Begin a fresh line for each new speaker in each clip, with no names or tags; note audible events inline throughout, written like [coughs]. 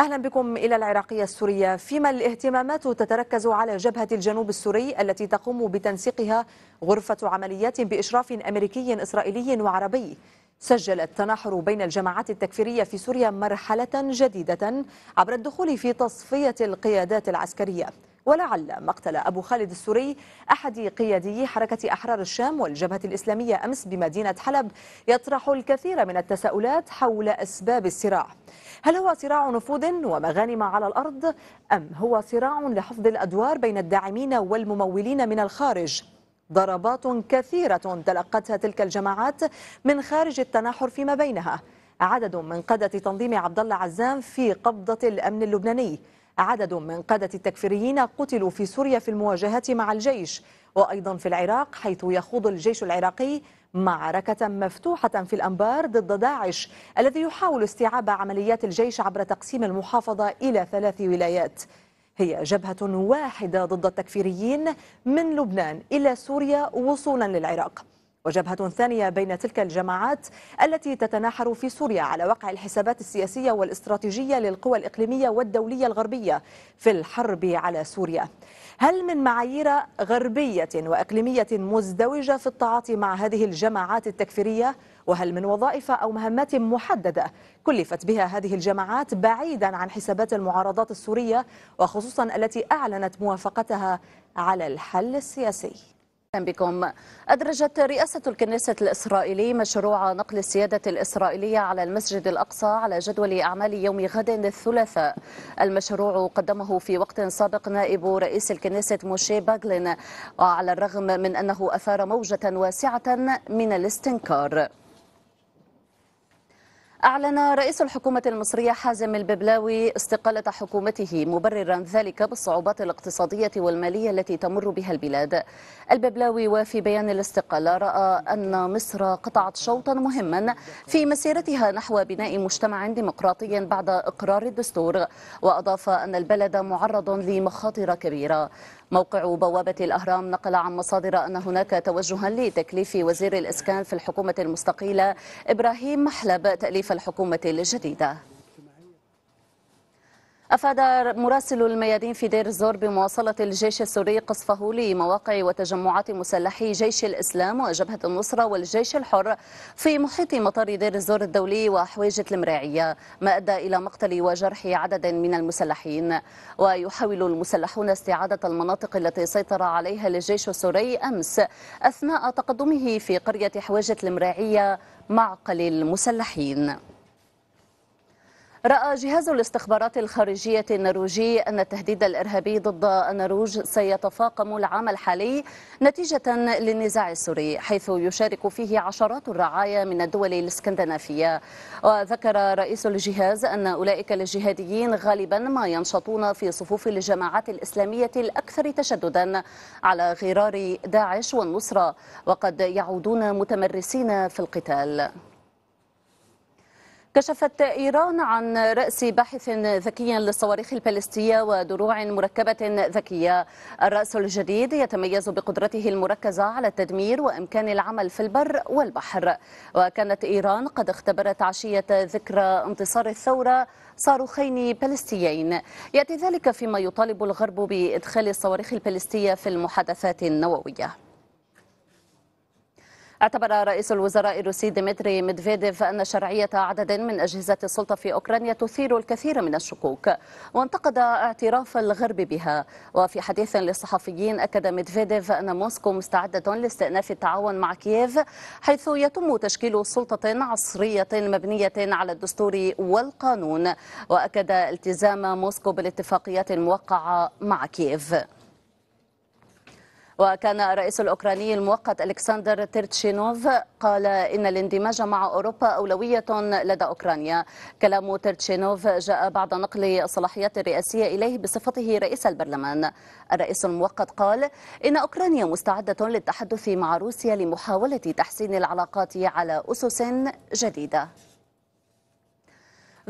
أهلا بكم إلى العراقية السورية فيما الاهتمامات تتركز على جبهة الجنوب السوري التي تقوم بتنسيقها غرفة عمليات بإشراف أمريكي إسرائيلي وعربي سجل التناحر بين الجماعات التكفيرية في سوريا مرحلة جديدة عبر الدخول في تصفية القيادات العسكرية ولعل مقتل أبو خالد السوري أحد قيادي حركة أحرار الشام والجبهة الإسلامية أمس بمدينة حلب يطرح الكثير من التساؤلات حول أسباب الصراع هل هو صراع نفوذ ومغانم على الأرض أم هو صراع لحفظ الأدوار بين الداعمين والممولين من الخارج ضربات كثيرة تلقتها تلك الجماعات من خارج التناحر فيما بينها عدد من قادة تنظيم عبد الله عزام في قبضة الأمن اللبناني عدد من قادة التكفيريين قتلوا في سوريا في المواجهة مع الجيش وأيضا في العراق حيث يخوض الجيش العراقي معركة مفتوحة في الأنبار ضد داعش الذي يحاول استيعاب عمليات الجيش عبر تقسيم المحافظة إلى ثلاث ولايات هي جبهة واحدة ضد التكفيريين من لبنان إلى سوريا وصولا للعراق وجبهة ثانية بين تلك الجماعات التي تتناحر في سوريا على وقع الحسابات السياسية والاستراتيجية للقوى الإقليمية والدولية الغربية في الحرب على سوريا هل من معايير غربية وإقليمية مزدوجة في التعاطي مع هذه الجماعات التكفيرية؟ وهل من وظائف أو مهمات محددة كلفت بها هذه الجماعات بعيدا عن حسابات المعارضات السورية وخصوصا التي أعلنت موافقتها على الحل السياسي؟ بكم أدرجت رئاسة الكنيسة الإسرائيلي
مشروع نقل السيادة الإسرائيلية على المسجد الأقصى على جدول أعمال يوم غد الثلاثاء المشروع قدمه في وقت سابق نائب رئيس الكنيسة موشي باغلين وعلى الرغم من أنه أثار موجة واسعة من الاستنكار أعلن رئيس الحكومة المصرية حازم الببلاوي استقالة حكومته مبررا ذلك بالصعوبات الاقتصادية والمالية التي تمر بها البلاد الببلاوي وفي بيان الاستقالة رأى أن مصر قطعت شوطا مهما في مسيرتها نحو بناء مجتمع ديمقراطي بعد إقرار الدستور وأضاف أن البلد معرض لمخاطر كبيرة موقع بوابة الأهرام نقل عن مصادر أن هناك توجها لتكليف وزير الإسكان في الحكومة المستقيلة إبراهيم محلب تأليف الحكومة الجديدة أفاد مراسل الميادين في دير الزور بمواصلة الجيش السوري قصفه لمواقع وتجمعات مسلحي جيش الإسلام وجبهة النصرة والجيش الحر في محيط مطار دير الزور الدولي وحويجة المراعية ما أدى إلى مقتل وجرح عدد من المسلحين ويحاول المسلحون استعادة المناطق التي سيطر عليها الجيش السوري أمس أثناء تقدمه في قرية حويجة المراعية معقل المسلحين رأى جهاز الاستخبارات الخارجية النرويجي أن التهديد الإرهابي ضد النرويج سيتفاقم العام الحالي نتيجة للنزاع السوري حيث يشارك فيه عشرات الرعايا من الدول الإسكندنافية وذكر رئيس الجهاز أن أولئك الجهاديين غالبا ما ينشطون في صفوف الجماعات الإسلامية الأكثر تشددا على غرار داعش والنصرة وقد يعودون متمرسين في القتال كشفت إيران عن رأس باحث ذكي للصواريخ البالستية ودروع مركبة ذكية الرأس الجديد يتميز بقدرته المركزة على التدمير وإمكان العمل في البر والبحر وكانت إيران قد اختبرت عشية ذكرى انتصار الثورة صاروخين بالستيين يأتي ذلك فيما يطالب الغرب بإدخال الصواريخ البالستية في المحادثات النووية اعتبر رئيس الوزراء الروسي ديمتري ميدفيديف أن شرعية عدد من أجهزة السلطة في أوكرانيا تثير الكثير من الشكوك وانتقد اعتراف الغرب بها وفي حديث للصحفيين أكد ميدفيديف أن موسكو مستعدة لاستئناف التعاون مع كييف حيث يتم تشكيل سلطة عصرية مبنية على الدستور والقانون وأكد التزام موسكو بالاتفاقيات الموقعة مع كييف وكان الرئيس الأوكراني المؤقت ألكسندر تيرتشينوف قال إن الاندماج مع أوروبا أولوية لدى أوكرانيا كلام تيرتشينوف جاء بعد نقل الصلاحيات الرئاسية إليه بصفته رئيس البرلمان الرئيس المؤقت قال إن أوكرانيا مستعدة للتحدث مع روسيا لمحاولة تحسين العلاقات على أسس جديدة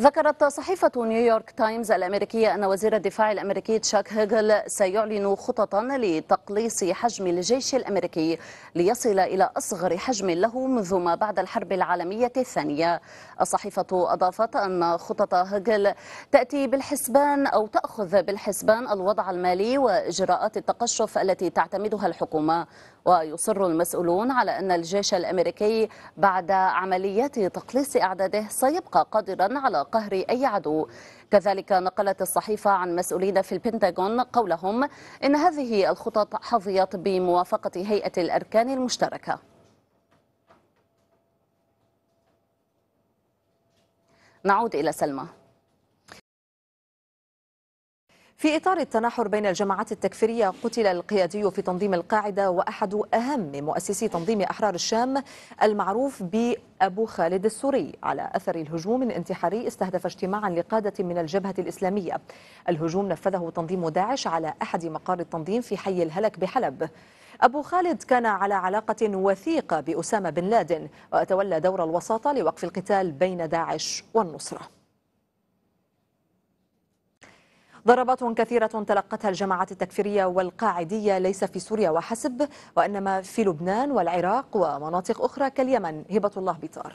ذكرت صحيفة نيويورك تايمز الأمريكية أن وزير الدفاع الأمريكي تشاك هيجل سيعلن خططا لتقليص حجم الجيش الأمريكي ليصل إلى أصغر حجم له منذ ما بعد الحرب العالمية الثانية الصحيفة أضافت أن خطط هيجل تأتي بالحسبان أو تأخذ بالحسبان الوضع المالي وإجراءات التقشف التي تعتمدها الحكومة ويصر المسؤولون على أن الجيش الأمريكي بعد عمليات تقليص أعداده سيبقى قادرا على قهر أي عدو كذلك نقلت الصحيفة عن مسؤولين في البنتاغون قولهم إن هذه الخطط حظيت بموافقة هيئة الأركان المشتركة
نعود إلى سلمى في إطار التناحر بين الجماعات التكفيرية قتل القيادي في تنظيم القاعدة وأحد أهم مؤسسي تنظيم أحرار الشام المعروف بأبو خالد السوري على أثر الهجوم الانتحاري استهدف اجتماعا لقادة من الجبهة الإسلامية الهجوم نفذه تنظيم داعش على أحد مقار التنظيم في حي الهلك بحلب أبو خالد كان على علاقة وثيقة بأسامة بن لادن وتولى دور الوساطة لوقف القتال بين داعش والنصره ضربات كثيرة تلقتها الجماعات التكفيرية والقاعدية ليس في سوريا وحسب وإنما في لبنان والعراق ومناطق أخرى كاليمن هبة الله بيطار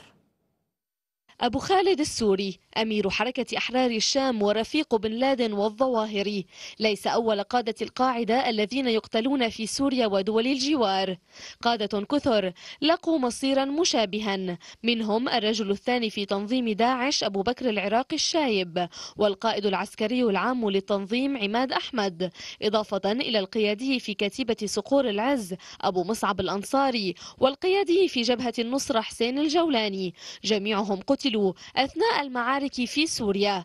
أبو خالد السوري أمير حركة أحرار الشام ورفيق بن لادن والظواهري ليس أول قادة القاعدة الذين يقتلون في سوريا ودول الجوار قادة كثر لقوا مصيرا مشابها منهم الرجل الثاني في تنظيم داعش أبو بكر العراقي الشايب والقائد العسكري العام للتنظيم عماد أحمد إضافة إلى القيادي في كتيبة صقور العز أبو مصعب الأنصاري والقيادي في جبهة النصرة حسين الجولاني جميعهم قتلوا قتلوا أثناء المعارك في سوريا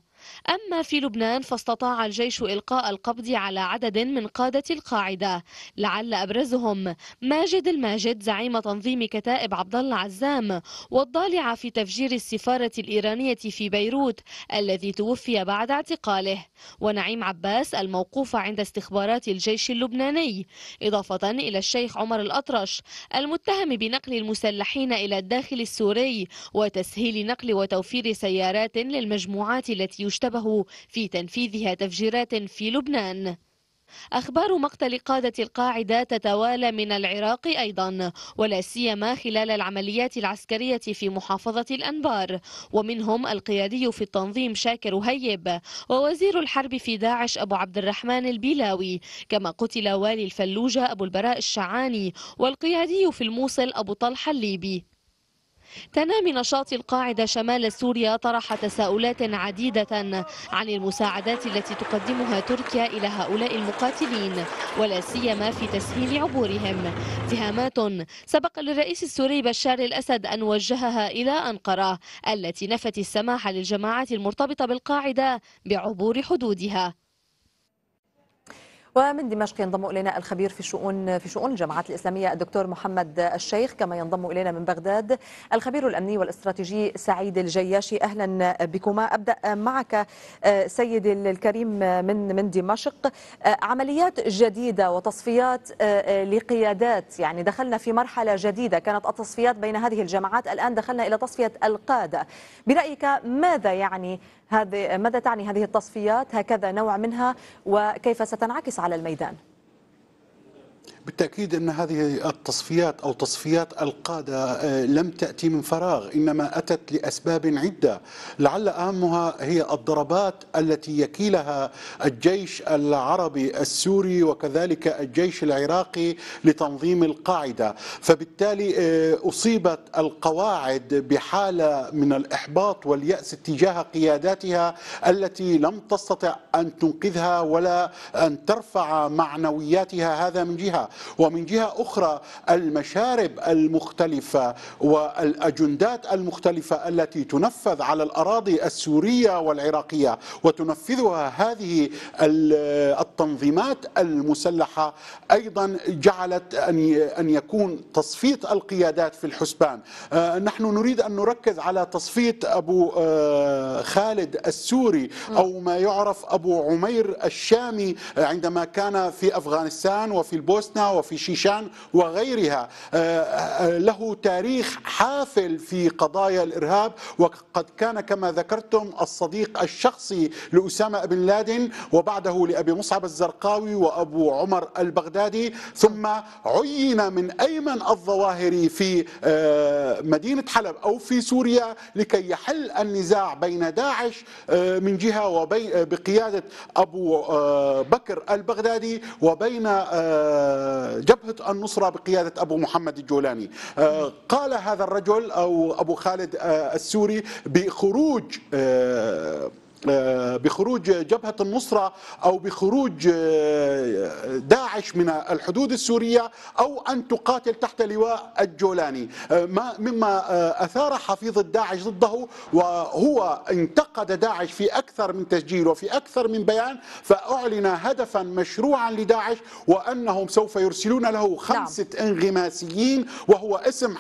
أما في لبنان فاستطاع الجيش إلقاء القبض على عدد من قادة القاعدة لعل أبرزهم ماجد الماجد زعيم تنظيم كتائب عبد الله عزام والضالع في تفجير السفارة الإيرانية في بيروت الذي توفي بعد اعتقاله ونعيم عباس الموقوف عند استخبارات الجيش اللبناني إضافة إلى الشيخ عمر الأطرش المتهم بنقل المسلحين إلى الداخل السوري وتسهيل نقل وتوفير سيارات للمجموعات التي يشتبه في تنفيذها تفجيرات في لبنان أخبار مقتل قادة القاعدة تتوالى من العراق أيضا ولا سيما خلال العمليات العسكرية في محافظة الأنبار ومنهم القيادي في التنظيم شاكر هيب ووزير الحرب في داعش أبو عبد الرحمن البيلاوي كما قتل والي الفلوجة أبو البراء الشعاني والقيادي في الموصل أبو طلحة الليبي تنامي نشاط القاعدة شمال سوريا طرح تساؤلات عديدة عن المساعدات التي تقدمها تركيا إلى هؤلاء المقاتلين ولا سيما في تسهيل عبورهم اتهامات سبق للرئيس السوري بشار الأسد أن وجهها إلى أنقرة التي نفت السماح للجماعات المرتبطة بالقاعدة
بعبور حدودها ومن دمشق ينضم الينا الخبير في شؤون في شؤون الجماعات الاسلاميه الدكتور محمد الشيخ كما ينضم الينا من بغداد الخبير الامني والاستراتيجي سعيد الجياشي اهلا بكما ابدا معك آه، سيدي الكريم من من دمشق آه، عمليات جديده وتصفيات آه، لقيادات يعني دخلنا في مرحله جديده كانت التصفيات بين هذه الجماعات الان دخلنا الى تصفيه القاده برايك ماذا يعني هذه ماذا تعني هذه التصفيات هكذا نوع منها وكيف ستنعكس على الميدان
بالتأكيد أن هذه التصفيات أو تصفيات القادة آه، لم تأتي من فراغ إنما أتت لأسباب عدة لعل أهمها هي الضربات التي يكيلها الجيش العربي السوري وكذلك الجيش العراقي لتنظيم القاعدة فبالتالي آه، أصيبت القواعد بحالة من الإحباط واليأس تجاه قياداتها التي لم تستطع أن تنقذها ولا أن ترفع معنوياتها هذا من جهة ومن جهة أخرى المشارب المختلفة والأجندات المختلفة التي تنفذ على الأراضي السورية والعراقية وتنفذها هذه التنظيمات المسلحة أيضا جعلت أن يكون تصفية القيادات في الحسبان آه، نحن نريد أن نركز على تصفية أبو آه، خالد السوري أو ما يعرف أبو عمير الشامي عندما كان في أفغانستان وفي البوسنة وفي شيشان وغيرها آه، آه، له تاريخ حافل في قضايا الإرهاب وقد كان كما ذكرتم الصديق الشخصي لأسامة بن لادن وبعده لأبي مصعب الزرقاوي وأبو عمر البغدادي ثم عين من أيمن الظواهري في آه، مدينة حلب أو في سوريا لكي يحل النزاع بين داعش من جهة وبقيادة أبو بكر البغدادي وبين جبهة النصرة بقيادة أبو محمد الجولاني آه، قال هذا الرجل أو أبو خالد آه، السوري بخروج آه، آه، بخروج جبهة النصرة أو بخروج آه، داعش من الحدود السورية أو أن تقاتل تحت لواء الجولاني آه، ما مما أثار حفيظ الداعش ضده وهو انتقد داعش في أكثر من تسجيل وفي أكثر من بيان فأعلن هدفا مشروعا لداعش وأنهم سوف يرسلون له نعم. خمسة انغماسيين وهو اسم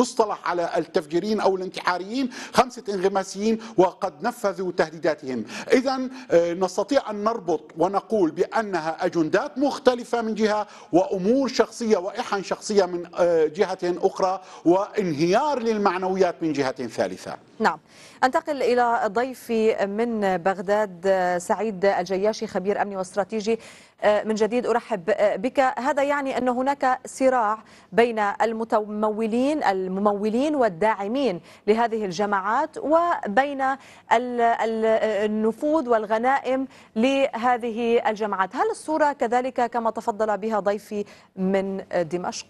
يصطلح على التفجيرين أو الانتحاريين خمسة انغماسيين وقد نفذوا تهديداتهم إذا آه، نستطيع أن نربط ونقول بأنها أجندات مختلفة من جهة وأمور شخصية وإحن شخصية من آه، جهة أخرى وانهيار للمعنويات من جهة ثالثة
نعم انتقل إلى ضيفي من بغداد سعيد الجياشي خبير أمني واستراتيجي آه، من جديد أرحب آه، بك هذا يعني أن هناك صراع بين المتمولين الممولين والداعمين لهذه الجماعات وبين النفوذ والغنائم لهذه الجماعات هل الصورة كذلك كما تفضل بها ضيفي من دمشق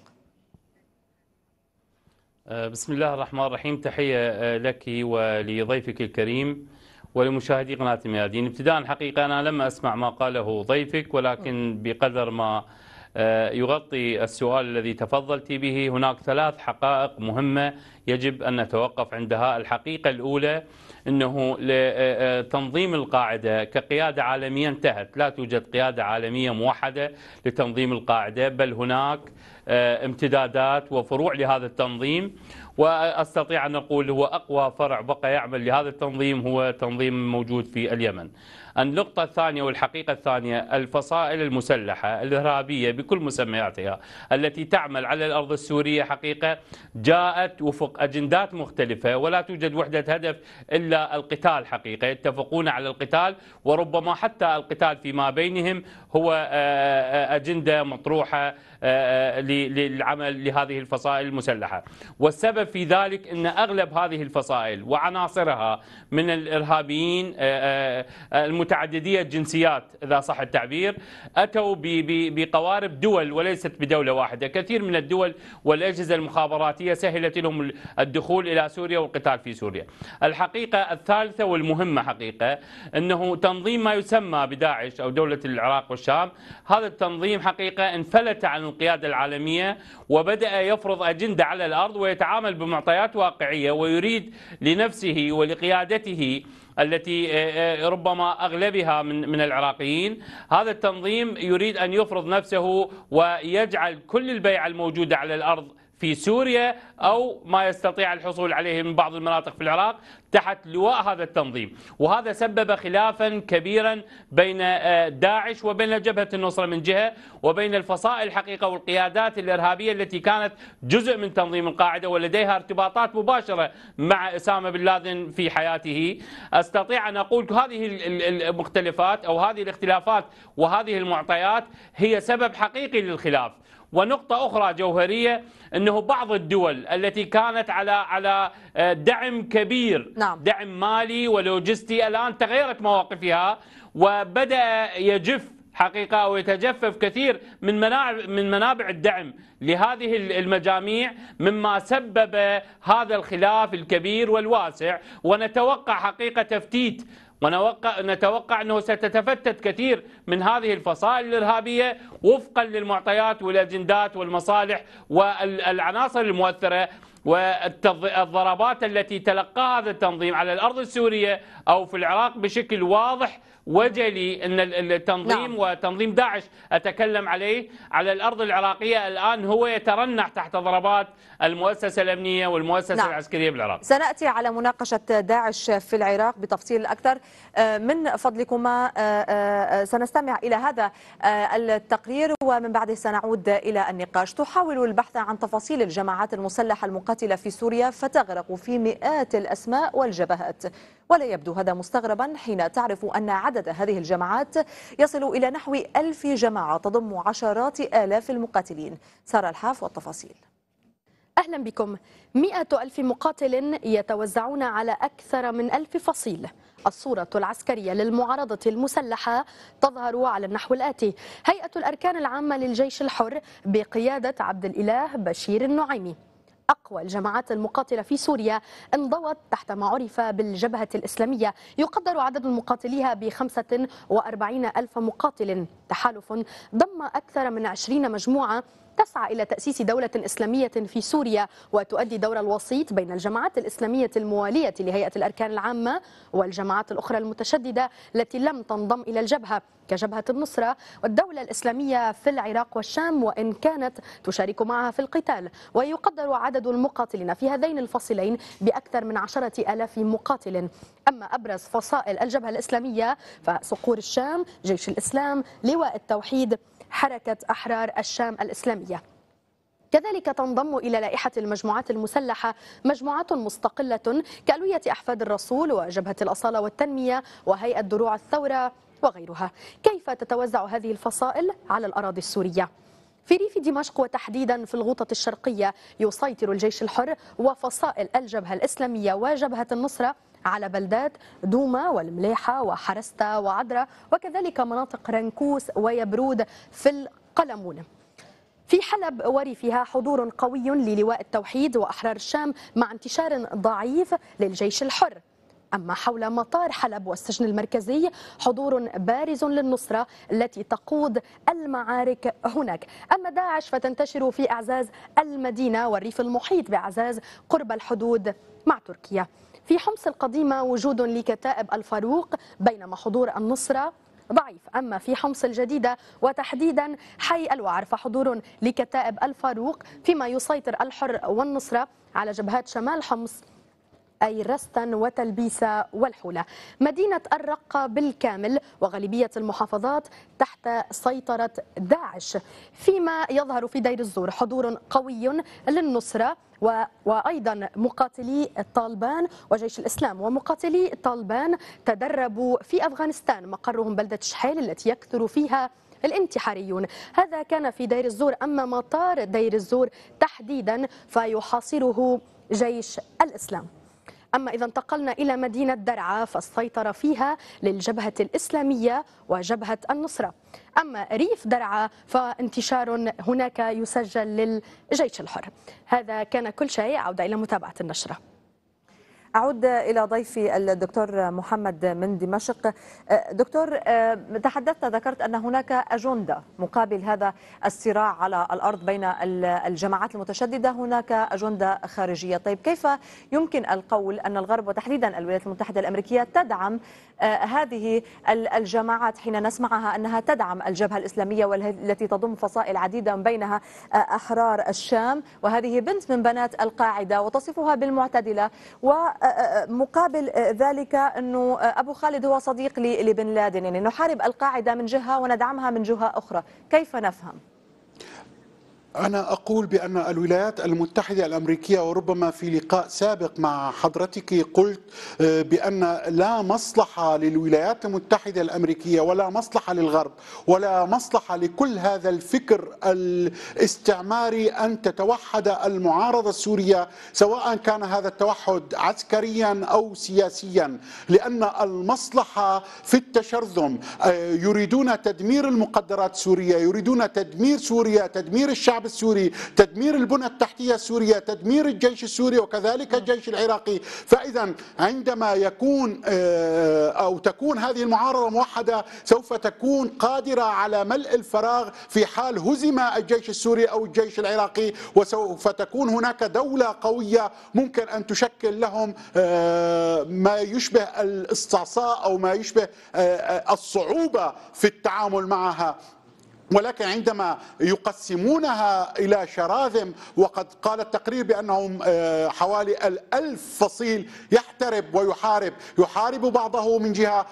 آه، بسم الله الرحمن الرحيم تحية آه، لك ولضيفك الكريم ولمشاهدي قناة الميادين ابتداء حقيقة أنا لم أسمع ما قاله ضيفك ولكن بقدر ما آه، يغطي السؤال الذي تفضلت به هناك ثلاث حقائق مهمة يجب أن نتوقف عندها الحقيقة الأولى أنه لتنظيم القاعدة كقيادة عالمية انتهت لا توجد قيادة عالمية موحدة لتنظيم القاعدة بل هناك آه، امتدادات وفروع لهذا التنظيم واستطيع ان اقول هو اقوى فرع بقى يعمل لهذا التنظيم هو تنظيم موجود في اليمن. النقطة الثانية والحقيقة الثانية الفصائل المسلحة الإرهابية بكل مسمياتها التي تعمل على الأرض السورية حقيقة جاءت وفق أجندات مختلفة ولا توجد وحدة هدف إلا القتال حقيقة يتفقون على القتال وربما حتى القتال فيما بينهم هو آه، آه، أجندة مطروحة آه، آه، للعمل لهذه الفصائل المسلحة والسبب في ذلك أن أغلب هذه الفصائل وعناصرها من الإرهابيين آه، المتعددية الجنسيات إذا صح التعبير أتوا بقوارب دول وليست بدولة واحدة كثير من الدول والأجهزة المخابراتية سهلت لهم الدخول إلى سوريا والقتال في سوريا الحقيقة الثالثة والمهمة حقيقة أنه تنظيم ما يسمى بداعش أو دولة العراق والشام هذا التنظيم حقيقة انفلت عن القيادة العالمية وبدأ يفرض أجندة على الأرض ويتعامل بمعطيات واقعية ويريد لنفسه ولقيادته التي آه، آه، ربما اغلبها من العراقيين، هذا التنظيم يريد ان يفرض نفسه ويجعل كل البيعه الموجوده على الارض في سوريا أو ما يستطيع الحصول عليه من بعض المناطق في العراق تحت لواء هذا التنظيم وهذا سبب خلافا كبيرا بين آه، داعش وبين جبهة النصرة من جهة وبين الفصائل الحقيقة والقيادات الإرهابية التي كانت جزء من تنظيم القاعدة ولديها ارتباطات مباشرة مع أسامة بن لادن في حياته أستطيع أن أقول هذه المختلفات أو هذه الاختلافات وهذه المعطيات هي سبب حقيقي للخلاف ونقطة أخرى جوهرية أنه بعض الدول التي كانت على على آه، دعم كبير نعم. دعم مالي ولوجستي الآن تغيرت مواقفها وبدأ يجف حقيقه او يتجفف كثير من منابع من منابع الدعم لهذه المجاميع مما سبب هذا الخلاف الكبير والواسع ونتوقع حقيقه تفتيت ونتوقع أنه ستتفتت كثير من هذه الفصائل الإرهابية وفقا للمعطيات والأجندات والمصالح والعناصر المؤثرة والضربات التي تلقاها هذا التنظيم على الأرض السورية أو في العراق بشكل واضح وجلي ان التنظيم نعم. وتنظيم داعش اتكلم عليه على الارض العراقيه الان هو يترنح تحت ضربات المؤسسه الامنيه والمؤسسه نعم. العسكريه بالعراق. سناتي
على مناقشه داعش في العراق بتفصيل اكثر آه، من فضلكما آه، آه، سنستمع الى هذا التقرير ومن بعده سنعود الى النقاش. تحاول البحث عن تفاصيل الجماعات المسلحه المقاتله في سوريا فتغرق في مئات الاسماء والجبهات ولا يبدو هذا مستغربا حين تعرف ان عدد عدد هذه الجماعات يصل إلى نحو ألف جماعة تضم عشرات آلاف المقاتلين سارة الحاف والتفاصيل أهلا بكم مئة ألف
مقاتل يتوزعون على أكثر من ألف فصيل الصورة العسكرية للمعارضة المسلحة تظهر على النحو الآتي هيئة الأركان العامة للجيش الحر بقيادة عبد الإله بشير النعيمي أقوى الجماعات المقاتلة في سوريا انضوت تحت ما عرف بالجبهة الإسلامية يقدر عدد مقاتليها ب 45 ألف مقاتل تحالف ضم أكثر من 20 مجموعة تسعى إلى تأسيس دولة إسلامية في سوريا وتؤدي دور الوسيط بين الجماعات الإسلامية الموالية لهيئة الأركان العامة والجماعات الأخرى المتشددة التي لم تنضم إلى الجبهة كجبهة النصرة والدولة الإسلامية في العراق والشام وإن كانت تشارك معها في القتال ويقدر عدد المقاتلين في هذين الفصلين بأكثر من عشرة ألاف مقاتل أما أبرز فصائل الجبهة الإسلامية فصقور الشام جيش الإسلام لواء التوحيد حركة أحرار الشام الإسلامية كذلك تنضم إلى لائحة المجموعات المسلحة مجموعات مستقلة كألوية أحفاد الرسول وجبهة الأصالة والتنمية وهيئة دروع الثورة وغيرها كيف تتوزع هذه الفصائل على الأراضي السورية؟ في ريف دمشق وتحديدا في الغوطة الشرقية يسيطر الجيش الحر وفصائل الجبهة الإسلامية وجبهة النصرة على بلدات دوما والمليحة وحرستا وعدرة وكذلك مناطق رنكوس ويبرود في القلمون في حلب وريفها حضور قوي للواء التوحيد وأحرار الشام مع انتشار ضعيف للجيش الحر أما حول مطار حلب والسجن المركزي حضور بارز للنصرة التي تقود المعارك هناك أما داعش فتنتشر في أعزاز المدينة والريف المحيط بأعزاز قرب الحدود مع تركيا في حمص القديمة وجود لكتائب الفاروق بينما حضور النصرة ضعيف أما في حمص الجديدة وتحديدا حي الوعر فحضور لكتائب الفاروق فيما يسيطر الحر والنصرة على جبهات شمال حمص أي رستا وتلبيسة والحولة مدينة الرقة بالكامل وغالبية المحافظات تحت سيطرة داعش فيما يظهر في دير الزور حضور قوي للنصرة وأيضا مقاتلي طالبان وجيش الإسلام ومقاتلي طالبان تدربوا في أفغانستان مقرهم بلدة شحيل التي يكثر فيها الانتحاريون هذا كان في دير الزور أما مطار دير الزور تحديدا فيحاصره جيش الإسلام أما إذا انتقلنا إلى مدينة درعا فالسيطرة فيها للجبهة الإسلامية وجبهة النصرة أما ريف درعا فانتشار هناك يسجل للجيش الحر هذا كان كل شيء عودة إلى متابعة النشرة
أعود إلى ضيفي الدكتور محمد من دمشق أه، دكتور أه، تحدثت ذكرت أن هناك أجندة مقابل هذا الصراع على الأرض بين الجماعات المتشددة هناك أجندة خارجية طيب كيف يمكن القول أن الغرب وتحديدا الولايات المتحدة الأمريكية تدعم أه، هذه الجماعات حين نسمعها أنها تدعم الجبهة الإسلامية والتي تضم فصائل عديدة بينها أحرار الشام وهذه بنت من بنات القاعدة وتصفها بالمعتدلة و مقابل آه، ذلك أنه آه، أبو خالد هو صديق لبن لادن يعني نحارب القاعدة من جهة وندعمها من جهة أخرى كيف نفهم؟
أنا أقول بأن الولايات المتحدة الأمريكية وربما في لقاء سابق مع حضرتك قلت آه، بأن لا مصلحة للولايات المتحدة الأمريكية ولا مصلحة للغرب ولا مصلحة لكل هذا الفكر الاستعماري أن تتوحد المعارضة السورية سواء كان هذا التوحد عسكريا أو سياسيا لأن المصلحة في التشرذم آه، يريدون تدمير المقدرات السورية يريدون تدمير سوريا تدمير الشعب الشعب السوري تدمير البنى التحتية السورية تدمير الجيش السوري وكذلك نعم. الجيش العراقي فإذا عندما يكون آه، أو تكون هذه المعارضة موحدة سوف تكون قادرة على ملء الفراغ في حال هزم الجيش السوري أو الجيش العراقي وسوف تكون هناك دولة قوية ممكن أن تشكل لهم آه، ما يشبه الاستعصاء أو ما يشبه آه، الصعوبة في التعامل معها ولكن عندما يقسمونها إلى شراذم وقد قال التقرير بأنهم آه، حوالي الألف فصيل يحترب ويحارب يحارب بعضه من جهة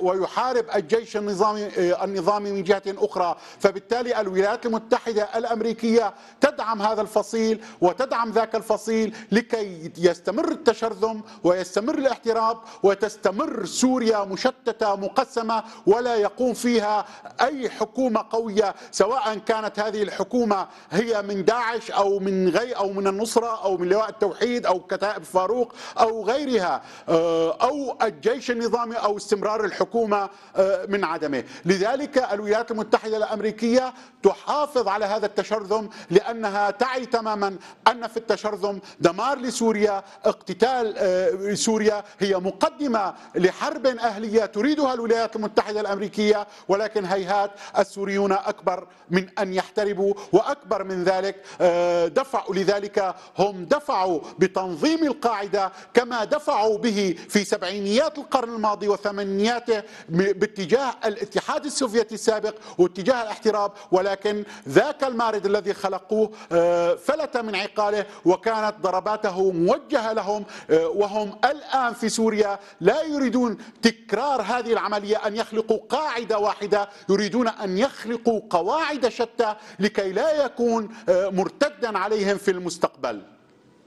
ويحارب الجيش النظامي, آه، النظامي من جهة أخرى فبالتالي الولايات المتحدة الأمريكية تدعم هذا الفصيل وتدعم ذاك الفصيل لكي يستمر التشرذم ويستمر الاحتراب وتستمر سوريا مشتتة مقسمة ولا يقوم فيها أي حكومة قوية العربية سواء كانت هذه الحكومة هي من داعش أو من غي أو من النصرة أو من لواء التوحيد أو كتائب فاروق أو غيرها آه، أو الجيش النظامي أو استمرار الحكومة آه، من عدمه لذلك الولايات المتحدة الأمريكية تحافظ على هذا التشرذم لأنها تعي تماما أن في التشرذم دمار لسوريا اقتتال آه، سوريا هي مقدمة لحرب أهلية تريدها الولايات المتحدة الأمريكية ولكن هيهات السوريون أكبر من أن يحتربوا وأكبر من ذلك آه، دفعوا لذلك هم دفعوا بتنظيم القاعدة كما دفعوا به في سبعينيات القرن الماضي وثمانياته باتجاه الاتحاد السوفيتي السابق واتجاه الاحتراب ولكن ذاك المارد الذي خلقوه آه، فلت من عقاله وكانت ضرباته موجهة لهم آه، وهم الآن في سوريا لا يريدون تكرار هذه العملية أن يخلقوا قاعدة واحدة يريدون أن يخلقوا يطبقوا قواعد شتى لكي لا يكون آه، مرتدا عليهم في المستقبل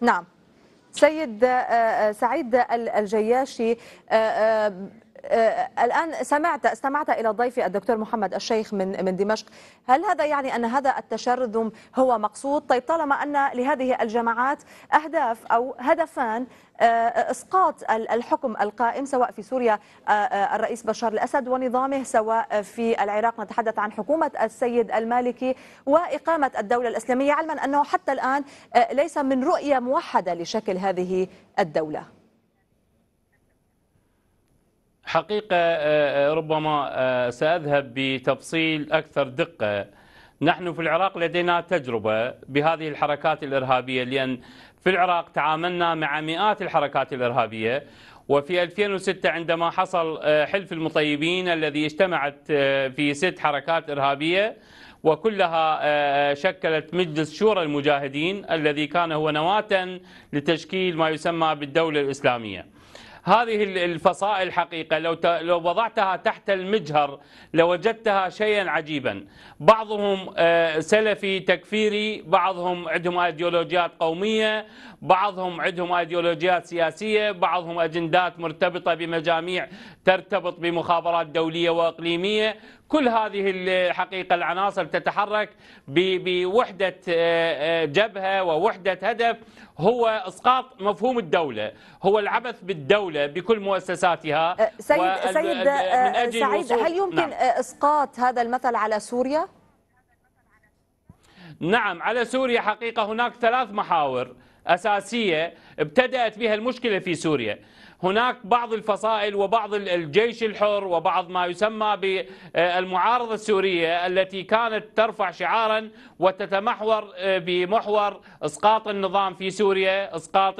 نعم سيد آه، آه، سعيد الجياشي الآن سمعت استمعت إلى ضيفي الدكتور محمد الشيخ من من دمشق هل هذا يعني أن هذا التشرذم هو مقصود طيب طالما أن لهذه الجماعات أهداف أو هدفان آه، آه، إسقاط الحكم القائم سواء في سوريا آه، الرئيس بشار الأسد ونظامه سواء في العراق نتحدث عن حكومة السيد المالكي وإقامة الدولة الإسلامية علما أنه حتى الآن ليس من رؤية موحدة لشكل هذه الدولة
حقيقة ربما سأذهب بتفصيل أكثر دقة نحن في العراق لدينا تجربة بهذه الحركات الإرهابية لأن في العراق تعاملنا مع مئات الحركات الإرهابية وفي 2006 عندما حصل آه، حلف المطيبين الذي اجتمعت آه، في ست حركات إرهابية وكلها آه، شكلت مجلس شورى المجاهدين الذي كان هو نواة لتشكيل ما يسمى بالدولة الإسلامية هذه الفصائل حقيقة لو لو وضعتها تحت المجهر لوجدتها شيئا عجيبا بعضهم آه، سلفي تكفيري بعضهم عندهم ايديولوجيات قومية بعضهم عندهم ايديولوجيات سياسية بعضهم أجندات مرتبطة بمجاميع ترتبط بمخابرات دولية وإقليمية كل هذه الحقيقة العناصر تتحرك بوحدة آه، آه، جبهة ووحدة هدف هو اسقاط مفهوم الدوله، هو العبث بالدوله بكل مؤسساتها آه، سيد سيد سعيد هل يمكن نعم.
اسقاط هذا المثل على سوريا؟
نعم على سوريا حقيقه هناك ثلاث محاور اساسيه ابتدات بها المشكله في سوريا، هناك بعض الفصائل وبعض الجيش الحر وبعض ما يسمى بالمعارضة السورية التي كانت ترفع شعارا وتتمحور آه، بمحور إسقاط النظام في سوريا إسقاط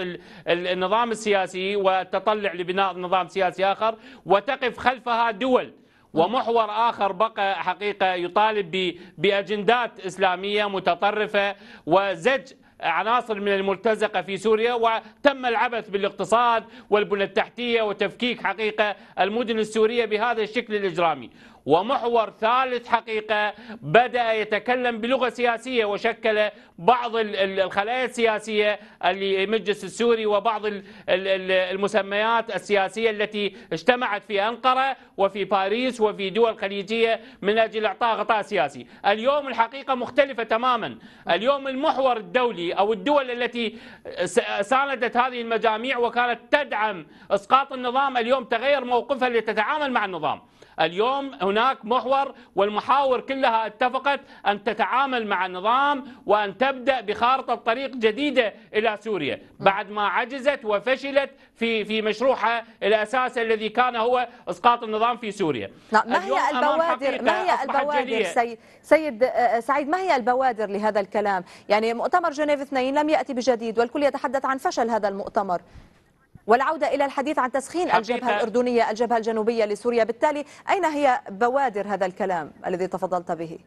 النظام السياسي والتطلع لبناء نظام سياسي آخر وتقف خلفها دول ومحور آخر بقى حقيقة يطالب بأجندات إسلامية متطرفة وزج عناصر من الملتزقة في سوريا وتم العبث بالاقتصاد والبنى التحتية وتفكيك حقيقة المدن السورية بهذا الشكل الإجرامي ومحور ثالث حقيقة بدأ يتكلم بلغة سياسية وشكل بعض الخلايا السياسية المجلس السوري وبعض المسميات السياسية التي اجتمعت في أنقرة وفي باريس وفي دول خليجية من أجل إعطاء غطاء سياسي اليوم الحقيقة مختلفة تماما اليوم المحور الدولي أو الدول التي ساندت هذه المجاميع وكانت تدعم إسقاط النظام اليوم تغير موقفها لتتعامل مع النظام اليوم هناك محور والمحاور كلها اتفقت أن تتعامل مع النظام وأن تبدأ بخارطة طريق جديدة إلى سوريا بعد ما عجزت وفشلت في في مشروعها الأساسي الذي كان هو إسقاط النظام في سوريا ما هي البوادر ما هي البوادر
سيد آه، سعيد ما هي البوادر لهذا الكلام يعني مؤتمر جنيف اثنين لم يأتي بجديد والكل يتحدث عن فشل هذا المؤتمر والعودة إلى الحديث عن تسخين الجبهة الأردنية الجبهة الجنوبية لسوريا بالتالي أين هي بوادر هذا الكلام الذي تفضلت به؟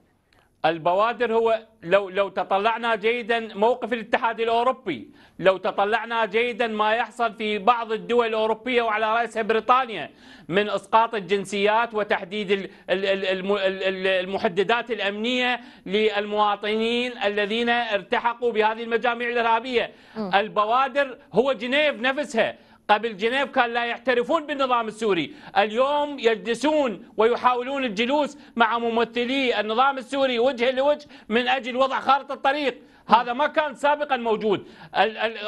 البوادر هو لو لو تطلعنا جيدا موقف الاتحاد الاوروبي، لو تطلعنا جيدا ما يحصل في بعض الدول الاوروبيه وعلى راسها بريطانيا من اسقاط الجنسيات وتحديد المحددات الامنيه للمواطنين الذين ارتحقوا بهذه المجاميع الارهابيه، البوادر هو جنيف نفسها، قبل جنيف كان لا يعترفون بالنظام السوري اليوم يجلسون ويحاولون الجلوس مع ممثلي النظام السوري وجه لوجه من أجل وضع خارطة الطريق هذا ما كان سابقا موجود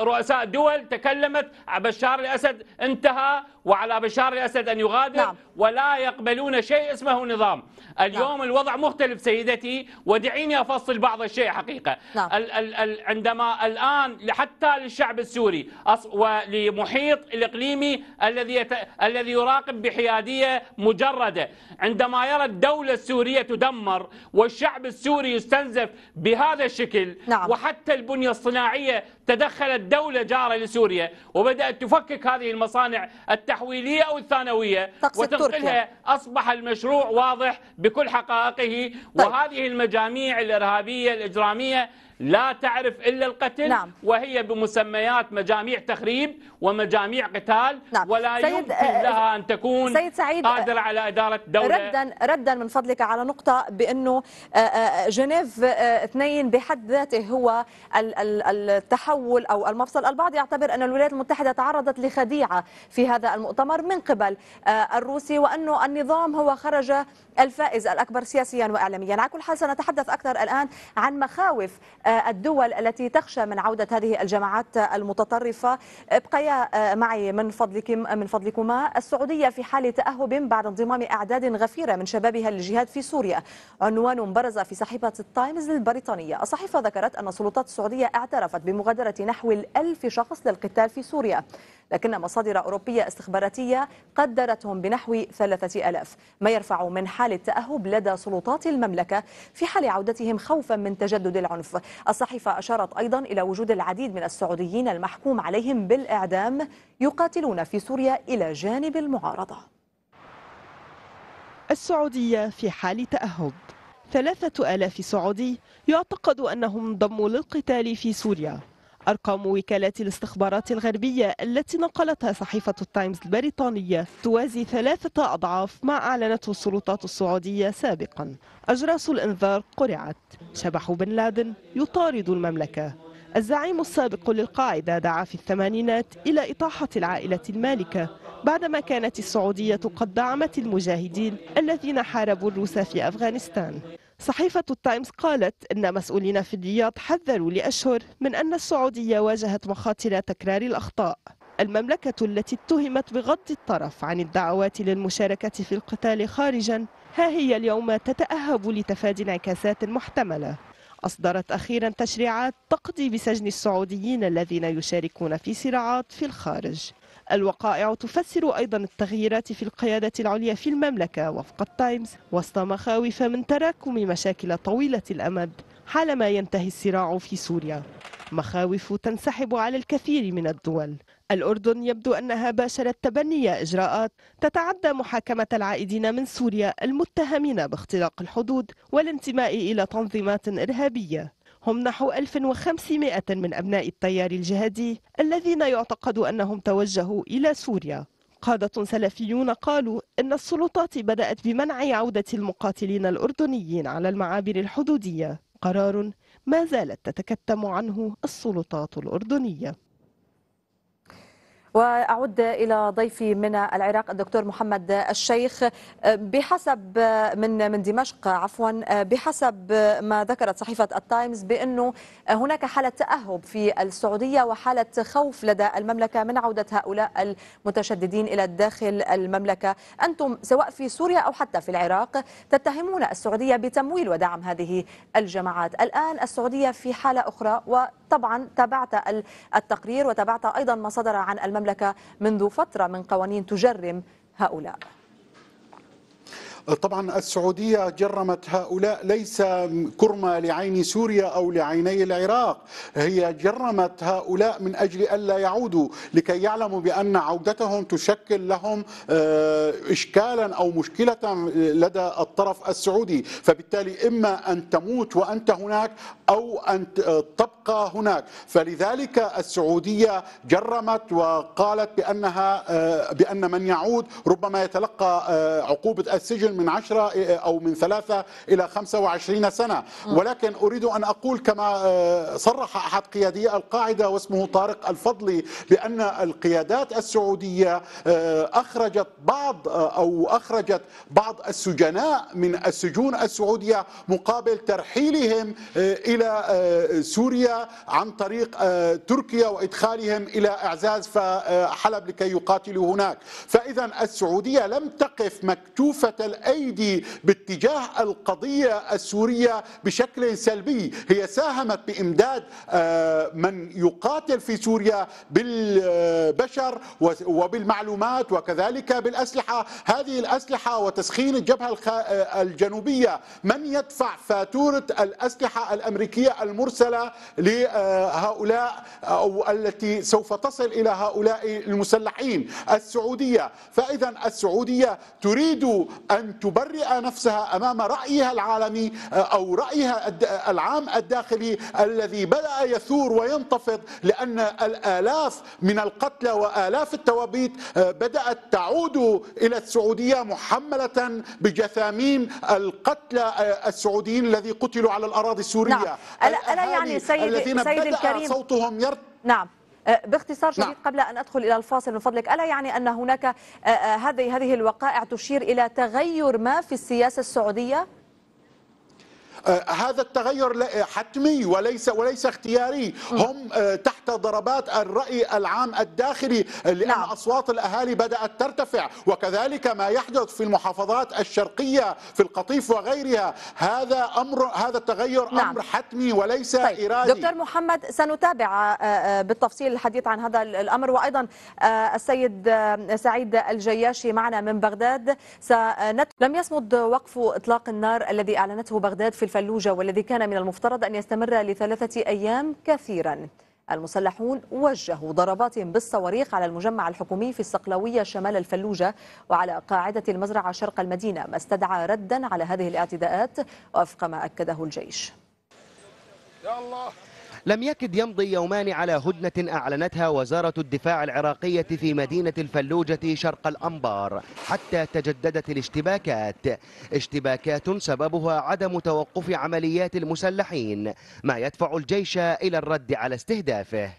رؤساء الدول تكلمت بشار الأسد انتهى وعلى بشار الأسد أن يغادر نعم. ولا يقبلون شيء اسمه نظام نعم. اليوم نعم. الوضع مختلف سيدتي ودعيني أفصل بعض الشيء حقيقة نعم. ال ال ال عندما الآن حتى للشعب السوري ولمحيط الإقليمي الذي يت... الذي يراقب بحيادية مجردة عندما يرى الدولة السورية تدمر والشعب السوري يستنزف بهذا الشكل نعم. نعم. وحتى البنية الصناعية تدخلت دولة جارة لسوريا وبدأت تفكك هذه المصانع التحويلية أو الثانوية وتنقلها تركيا. أصبح المشروع واضح بكل حقائقه طيب. وهذه المجاميع الإرهابية الإجرامية لا تعرف إلا القتل نعم. وهي بمسميات مجاميع تخريب ومجاميع قتال نعم. ولا سيد يمكن آه، آه، لها أن تكون سيد سعيد آه، قادرة على إدارة دولة
ردا, ردا من فضلك على نقطة بأنه جنيف اثنين بحد ذاته هو التحول أو المفصل البعض يعتبر أن الولايات المتحدة تعرضت لخديعة في هذا المؤتمر من قبل الروسي وأنه النظام هو خرج الفائز الأكبر سياسيا وإعلاميا على كل حال سنتحدث أكثر الآن عن مخاوف آه، الدول التي تخشى من عودة هذه الجماعات المتطرفة ابقيا آه، معي من فضلكم من فضلكما السعودية في حال تأهب بعد انضمام أعداد غفيرة من شبابها للجهاد في سوريا عنوان برز في صحيفة التايمز البريطانية الصحيفة ذكرت أن السلطات السعودية اعترفت بمغادرة نحو الألف شخص للقتال في سوريا لكن مصادر أوروبية استخباراتية قدرتهم بنحو ثلاثة ألاف ما يرفع من حال التأهب لدى سلطات المملكة في حال عودتهم خوفا من تجدد العنف الصحيفة أشارت أيضا إلى وجود العديد من السعوديين المحكوم عليهم بالإعدام
يقاتلون في سوريا إلى جانب المعارضة السعودية في حال تأهب ثلاثة آلاف سعودي يعتقد أنهم انضموا للقتال في سوريا أرقام وكالة الاستخبارات الغربية التي نقلتها صحيفة التايمز البريطانية توازي ثلاثة أضعاف ما أعلنته السلطات السعودية سابقا أجراس الإنذار قرعت شبح بن لادن يطارد المملكة الزعيم السابق للقاعدة دعا في الثمانينات إلى إطاحة العائلة المالكة بعدما كانت السعودية قد دعمت المجاهدين الذين حاربوا الروس في أفغانستان صحيفة التايمز قالت إن مسؤولين في الرياض حذروا لأشهر من أن السعودية واجهت مخاطر تكرار الأخطاء المملكة التي اتهمت بغض الطرف عن الدعوات للمشاركة في القتال خارجا ها هي اليوم تتأهب لتفادي انعكاسات محتملة أصدرت أخيرا تشريعات تقضي بسجن السعوديين الذين يشاركون في صراعات في الخارج الوقائع تفسر أيضا التغييرات في القيادة العليا في المملكة وفق التايمز وسط مخاوف من تراكم مشاكل طويلة الأمد حالما ينتهي الصراع في سوريا مخاوف تنسحب على الكثير من الدول الأردن يبدو أنها باشرت تبني إجراءات تتعدى محاكمة العائدين من سوريا المتهمين باختراق الحدود والانتماء إلى تنظيمات إرهابية هم نحو 1500 من أبناء التيار الجهادي الذين يعتقد أنهم توجهوا إلى سوريا قادة سلفيون قالوا إن السلطات بدأت بمنع عودة المقاتلين الأردنيين على المعابر الحدودية قرار ما زالت تتكتم عنه السلطات الأردنية
وأعود إلى ضيفي من العراق الدكتور محمد الشيخ بحسب من من دمشق عفوا بحسب ما ذكرت صحيفة التايمز بأنه هناك حالة تأهب في السعودية وحالة خوف لدى المملكة من عودة هؤلاء المتشددين إلى الداخل المملكة أنتم سواء في سوريا أو حتى في العراق تتهمون السعودية بتمويل ودعم هذه الجماعات الآن السعودية في حالة أخرى و طبعا تابعت التقرير وتابعت أيضا ما صدر عن المملكة منذ فترة من قوانين تجرم هؤلاء
طبعا السعودية جرمت هؤلاء ليس كرمة لعين سوريا أو لعيني العراق هي جرمت هؤلاء من أجل ألا يعودوا لكي يعلموا بأن عودتهم تشكل لهم آه، إشكالا أو مشكلة لدى الطرف السعودي فبالتالي إما أن تموت وأنت هناك أو أن آه، تبقى هناك فلذلك السعودية جرمت وقالت بأنها آه، بأن من يعود ربما يتلقى آه، عقوبة السجن من عشرة أو من ثلاثة إلى خمسة وعشرين سنة ولكن أريد أن أقول كما صرح أحد قيادي القاعدة واسمه طارق الفضلي بأن القيادات السعودية أخرجت بعض أو أخرجت بعض السجناء من السجون السعودية مقابل ترحيلهم إلى إلى آه، سوريا عن طريق آه، تركيا وإدخالهم إلى إعزاز حلب لكي يقاتلوا هناك فإذا السعودية لم تقف مكتوفة الأيدي باتجاه القضية السورية بشكل سلبي هي ساهمت بإمداد آه، من يقاتل في سوريا بالبشر وبالمعلومات وكذلك بالأسلحة هذه الأسلحة وتسخين الجبهة الجنوبية من يدفع فاتورة الأسلحة الأمريكية الأمريكية المرسلة لهؤلاء أو التي سوف تصل إلى هؤلاء المسلحين السعودية فإذا السعودية تريد أن تبرئ نفسها أمام رأيها العالمي أو رأيها العام الداخلي الذي بدأ يثور وينتفض لأن الآلاف من القتلى وآلاف التوابيت بدأت تعود إلى السعودية محملة بجثامين القتلى السعوديين الذي قتلوا على الأراضي السورية نعم. ألا, ألا يعني سيد الذين سيد بدأ الكريم
صوتهم يرت... نعم أه، باختصار نعم. شديد نعم. قبل ان ادخل الى الفاصل من فضلك الا يعني ان هناك أه، أه، هذه هذه الوقائع تشير الى تغير ما في السياسه السعوديه
آه، هذا التغير حتمي وليس وليس اختياري هم آه، تحت ضربات الرأي العام الداخلي لأن نعم. أصوات الأهالي بدأت ترتفع وكذلك ما يحدث في المحافظات الشرقية في القطيف وغيرها هذا أمر هذا التغير نعم. أمر حتمي وليس طيب. إرادي دكتور
محمد سنتابع آه، بالتفصيل الحديث عن هذا الأمر وأيضا السيد سعيد الجياشي معنا من بغداد سنت... لم يصمد وقف إطلاق النار الذي أعلنته بغداد في الف... الفلوجة والذي كان من المفترض أن يستمر لثلاثة أيام كثيرا المسلحون وجهوا ضربات بالصواريخ على المجمع الحكومي في الصقلوية شمال الفلوجة وعلى قاعدة المزرعة شرق المدينة ما استدعى ردا على هذه الاعتداءات وفق ما أكده الجيش
يا الله لم يكد يمضي يومان على هدنة أعلنتها وزارة الدفاع العراقية في مدينة الفلوجة شرق الأنبار حتى تجددت الاشتباكات اشتباكات سببها عدم توقف عمليات المسلحين ما يدفع الجيش إلى الرد على استهدافه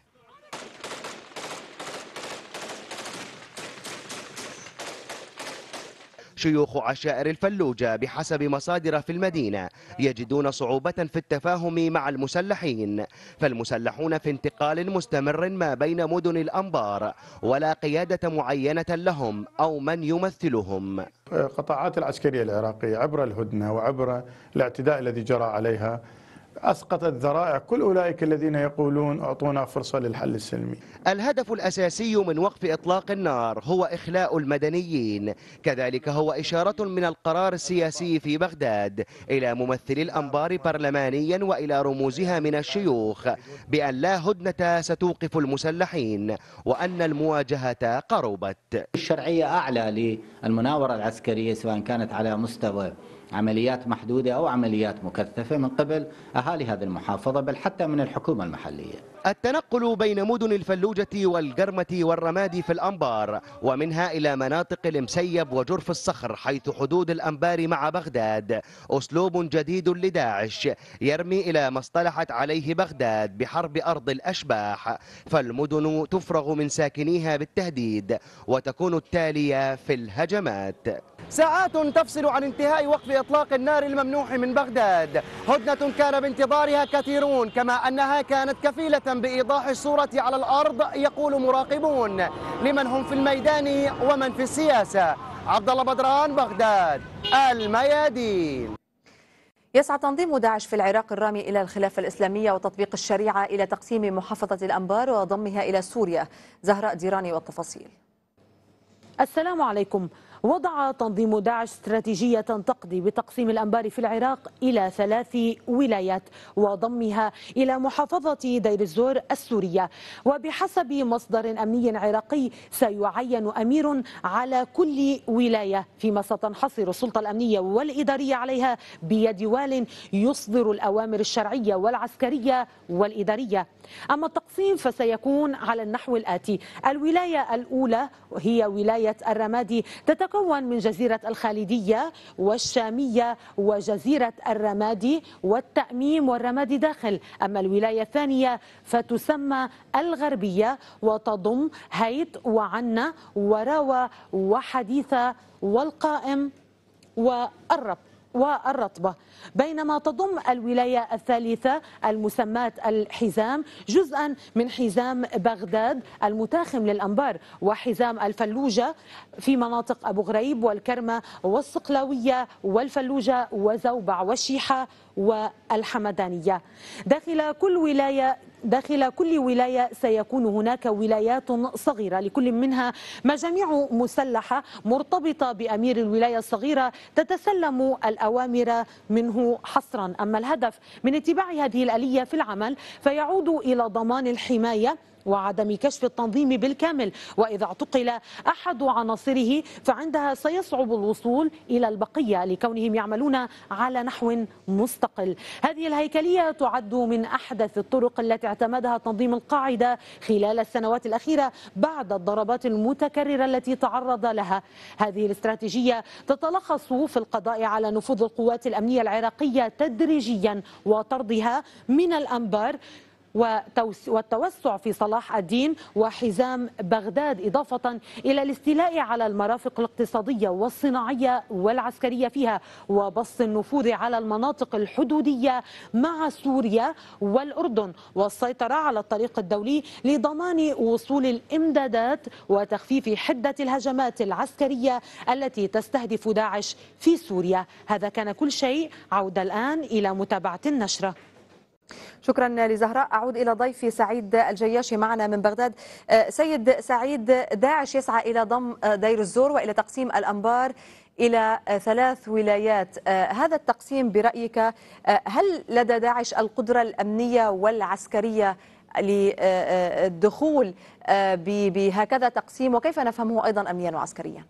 شيوخ عشائر الفلوجة بحسب مصادر في المدينة يجدون صعوبة في التفاهم مع المسلحين فالمسلحون في انتقال مستمر ما بين مدن الأنبار ولا قيادة معينة لهم
أو من يمثلهم القطاعات العسكرية العراقية عبر الهدنة وعبر الاعتداء الذي جرى عليها أسقطت ذرائع كل أولئك الذين يقولون أعطونا فرصة للحل السلمي الهدف الأساسي من وقف
إطلاق النار هو إخلاء المدنيين كذلك هو إشارة من القرار السياسي في بغداد إلى ممثلي الأنبار برلمانيا وإلى رموزها من الشيوخ بأن لا هدنة ستوقف المسلحين وأن المواجهة قربت الشرعية أعلى للمناورة العسكرية سواء كانت على مستوى عمليات محدودة أو عمليات مكثفة من قبل أهالي هذه المحافظة بل حتى من الحكومة المحلية التنقل بين مدن الفلوجة والقرمة والرمادي في الأنبار ومنها إلى مناطق المسيب وجرف الصخر حيث حدود الأنبار مع بغداد أسلوب جديد لداعش يرمي إلى ما اصطلحت عليه بغداد بحرب أرض الأشباح فالمدن تفرغ من ساكنيها بالتهديد وتكون التالية في الهجمات ساعات تفصل عن انتهاء وقف إطلاق النار الممنوح من بغداد هدنة كان بانتظارها كثيرون كما أنها كانت كفيلة بإيضاح الصورة على الأرض يقول مراقبون لمن هم في الميدان ومن في السياسة عبد الله بدران بغداد
الميادين يسعى تنظيم داعش في العراق الرامي إلى الخلافة الإسلامية وتطبيق الشريعة إلى تقسيم محافظة الأنبار وضمها إلى سوريا زهراء ديراني والتفاصيل
السلام عليكم وضع تنظيم داعش استراتيجية تقضي بتقسيم الأنبار في العراق إلى ثلاث ولايات وضمها إلى محافظة دير الزور السورية وبحسب مصدر أمني عراقي سيعين أمير على كل ولاية فيما ستنحصر السلطة الأمنية والإدارية عليها بيد وال يصدر الأوامر الشرعية والعسكرية والإدارية أما التقسيم فسيكون على النحو الآتي الولاية الأولى هي ولاية الرمادي تتكون تتكون من جزيرة الخالدية والشامية وجزيرة الرمادي والتأميم والرمادي داخل أما الولاية الثانية فتسمى الغربية وتضم هيت وعنا وراوة وحديثة والقائم والربط والرطبة بينما تضم الولاية الثالثة المسماة الحزام جزءا من حزام بغداد المتاخم للأنبار وحزام الفلوجة في مناطق أبو غريب والكرمة والصقلاوية والفلوجة وزوبع والشيحة والحمدانية داخل كل ولاية داخل كل ولاية سيكون هناك ولايات صغيرة لكل منها مجاميع مسلحة مرتبطة بأمير الولاية الصغيرة تتسلم الأوامر منه حصرا أما الهدف من اتباع هذه الآلية في العمل فيعود إلى ضمان الحماية وعدم كشف التنظيم بالكامل وإذا اعتقل أحد عناصره فعندها سيصعب الوصول إلى البقية لكونهم يعملون على نحو مستقل هذه الهيكلية تعد من أحدث الطرق التي اعتمدها تنظيم القاعدة خلال السنوات الأخيرة بعد الضربات المتكررة التي تعرض لها هذه الاستراتيجية تتلخص في القضاء على نفوذ القوات الأمنية العراقية تدريجيا وطردها من الأنبار والتوسع في صلاح الدين وحزام بغداد إضافة إلى الاستيلاء على المرافق الاقتصادية والصناعية والعسكرية فيها وبسط النفوذ على المناطق الحدودية مع سوريا والأردن والسيطرة على الطريق الدولي لضمان وصول الإمدادات وتخفيف حدة الهجمات العسكرية التي تستهدف داعش في سوريا هذا كان كل شيء عودة الآن إلى متابعة النشرة
شكرا لزهراء أعود إلى ضيفي سعيد الجياشي معنا من بغداد آه، سيد سعيد داعش يسعى إلى ضم آه، دير الزور وإلى تقسيم الأنبار إلى آه، ثلاث ولايات هذا التقسيم برأيك هل لدى داعش القدرة الأمنية والعسكرية للدخول بهكذا تقسيم وكيف نفهمه أيضا أمنيا وعسكريا؟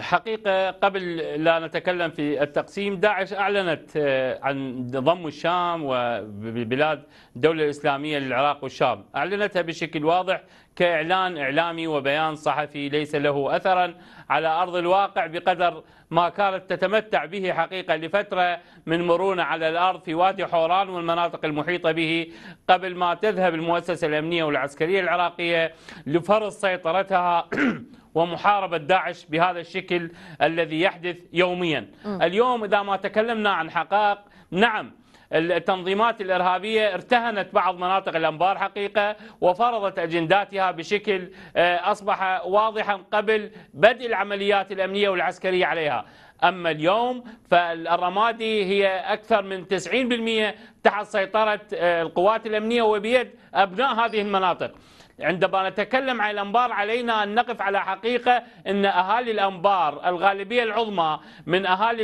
حقيقة قبل لا نتكلم في التقسيم داعش أعلنت آه، عن ضم الشام وبلاد الدولة الإسلامية للعراق والشام أعلنتها بشكل واضح كإعلان إعلامي وبيان صحفي ليس له أثرا على أرض الواقع بقدر ما كانت تتمتع به حقيقة لفترة من مرونة على الأرض في وادي حوران والمناطق المحيطة به قبل ما تذهب المؤسسة الأمنية والعسكرية العراقية لفرض سيطرتها [clears throat] ومحاربة داعش بهذا الشكل الذي يحدث يوميا م. اليوم إذا ما تكلمنا عن حقائق نعم التنظيمات الإرهابية ارتهنت بعض مناطق الأنبار حقيقة وفرضت أجنداتها بشكل آه، أصبح واضحا قبل بدء العمليات الأمنية والعسكرية عليها أما اليوم فالرمادي هي أكثر من 90% تحت سيطرة آه، القوات الأمنية وبيد أبناء هذه المناطق عندما نتكلم عن الأنبار علينا أن نقف على حقيقة أن أهالي الأنبار الغالبية العظمى من أهالي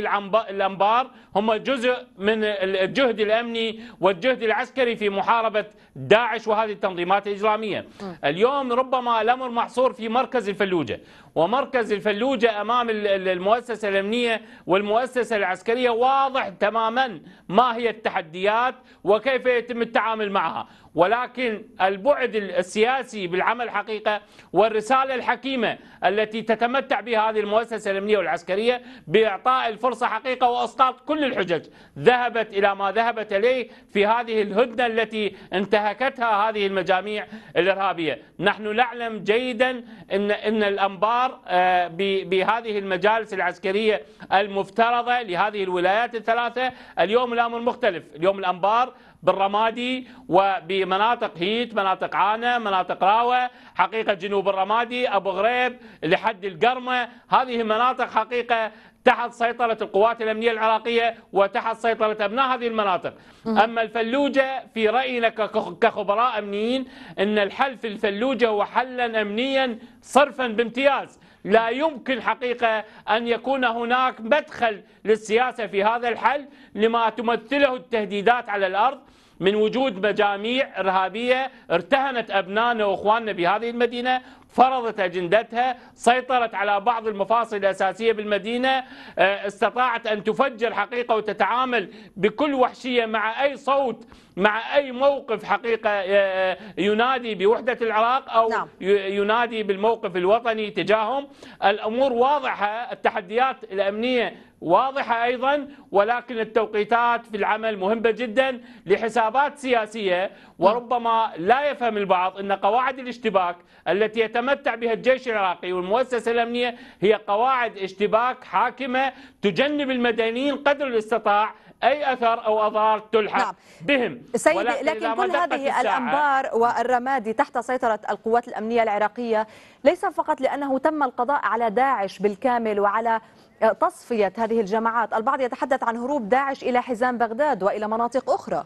الأنبار هم جزء من الجهد الأمني والجهد العسكري في محاربة داعش وهذه التنظيمات الإجرامية اليوم ربما الأمر محصور في مركز الفلوجة ومركز الفلوجة أمام المؤسسة الأمنية والمؤسسة العسكرية واضح تماما ما هي التحديات وكيف يتم التعامل معها ولكن البعد السياسي بالعمل حقيقة والرسالة الحكيمة التي تتمتع بها هذه المؤسسة الأمنية والعسكرية بإعطاء الفرصة حقيقة وإسقاط كل الحجج ذهبت إلى ما ذهبت إليه في هذه الهدنة التي انتهكتها هذه المجاميع الإرهابية نحن نعلم جيدا أن, إن الأنبار آه، بهذه المجالس العسكرية المفترضة لهذه الولايات الثلاثة اليوم الأمر مختلف اليوم الأنبار بالرمادي وبمناطق هيت مناطق عانة مناطق راوة حقيقة جنوب الرمادي أبو غريب لحد القرمة هذه مناطق حقيقة تحت سيطرة القوات الأمنية العراقية وتحت سيطرة أبناء هذه المناطق أما الفلوجة في رأينا كخبراء أمنيين أن الحل في الفلوجة هو حلا أمنيا صرفا بامتياز لا يمكن حقيقة أن يكون هناك مدخل للسياسة في هذا الحل لما تمثله التهديدات على الأرض من وجود مجاميع إرهابية ارتهنت أبنائنا وإخواننا بهذه المدينة فرضت أجندتها سيطرت على بعض المفاصل الأساسية بالمدينة آه، استطاعت أن تفجر حقيقة وتتعامل بكل وحشية مع أي صوت مع أي موقف حقيقة آه، آه، ينادي بوحدة العراق أو نعم. ينادي بالموقف الوطني تجاههم الأمور واضحة التحديات الأمنية واضحة أيضا ولكن التوقيتات في العمل مهمة جدا لحسابات سياسية وربما لا يفهم البعض أن قواعد الاشتباك التي يتمتع بها الجيش العراقي والمؤسسة الأمنية هي قواعد اشتباك حاكمة تجنب المدنيين قدر الاستطاع اي اثر او اضرار تلحق نعم. بهم سيدي لكن كل هذه الانبار
والرمادي تحت سيطره القوات الامنيه العراقيه ليس فقط لانه تم القضاء على داعش بالكامل وعلى تصفية هذه الجماعات البعض يتحدث عن هروب داعش إلى حزام بغداد وإلى مناطق أخرى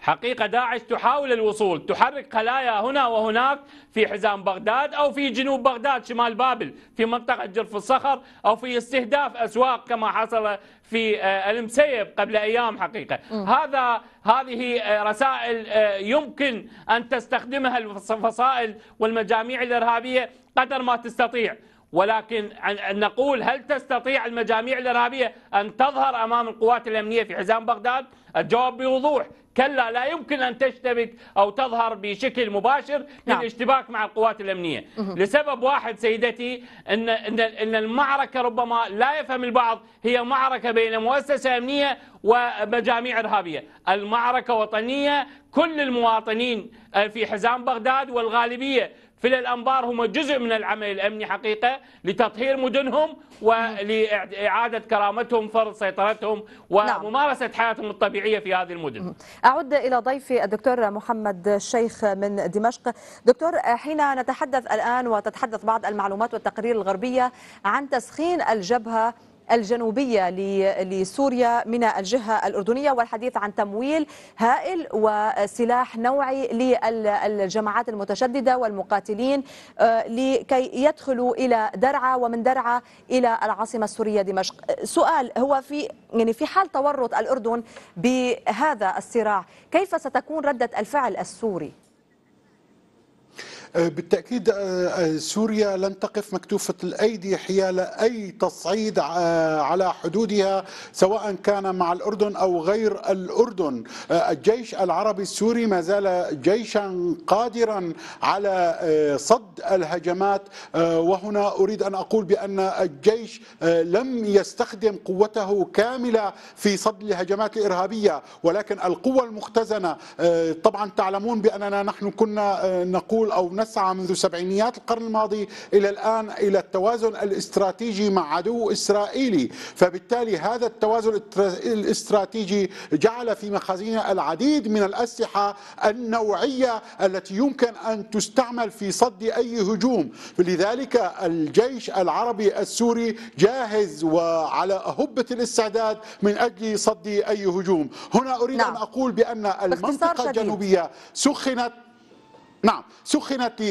حقيقة داعش تحاول الوصول تحرك خلايا هنا وهناك في حزام بغداد أو في جنوب بغداد شمال بابل في منطقة جرف الصخر أو في استهداف أسواق كما حصل في آه، المسيب قبل أيام حقيقة هذا هذه آه، رسائل آه، يمكن أن تستخدمها الفصائل والمجاميع الإرهابية قدر ما تستطيع ولكن أن نقول هل تستطيع المجاميع الإرهابية أن تظهر أمام القوات الأمنية في حزام بغداد؟ الجواب بوضوح كلا لا يمكن أن تشتبك أو تظهر بشكل مباشر نعم. الاشتباك مع القوات الأمنية لسبب واحد سيدتي أن, أن, أن المعركة ربما لا يفهم البعض هي معركة بين مؤسسة أمنية ومجاميع إرهابية المعركة وطنية كل المواطنين آه، في حزام بغداد والغالبية في الأنبار هم جزء من العمل الأمني حقيقة لتطهير مدنهم ولإعادة كرامتهم فرض سيطرتهم نعم. وممارسة حياتهم الطبيعية في هذه المدن
أعود إلى ضيفي الدكتور محمد الشيخ من دمشق دكتور حين نتحدث الآن وتتحدث بعض المعلومات والتقارير الغربية عن تسخين الجبهة الجنوبية لسوريا من الجهة الأردنية والحديث عن تمويل هائل وسلاح نوعي للجماعات المتشددة والمقاتلين آه، لكي يدخلوا إلى درعا ومن درعا إلى العاصمة السورية دمشق سؤال هو في يعني في حال تورط الأردن بهذا الصراع كيف ستكون ردة الفعل السوري؟
آه، بالتأكيد آه، آه، سوريا لن تقف مكتوفة الأيدي حيال أي تصعيد على حدودها سواء كان مع الأردن أو غير الأردن الجيش العربي السوري ما زال جيشا قادرا على صد الهجمات وهنا أريد أن أقول بأن الجيش لم يستخدم قوته كاملة في صد الهجمات الإرهابية ولكن القوة المختزنة طبعا تعلمون بأننا نحن كنا نقول أو تمسع منذ سبعينيات القرن الماضي إلى الآن إلى التوازن الاستراتيجي مع عدو إسرائيلي فبالتالي هذا التوازن الاستراتيجي جعل في مخازننا العديد من الأسلحة النوعية التي يمكن أن تستعمل في صد أي هجوم لذلك الجيش العربي السوري جاهز وعلى أهبة الاستعداد من أجل صد أي هجوم هنا أريد نعم. أن أقول بأن المنطقة الجنوبية سخنت نعم سخنت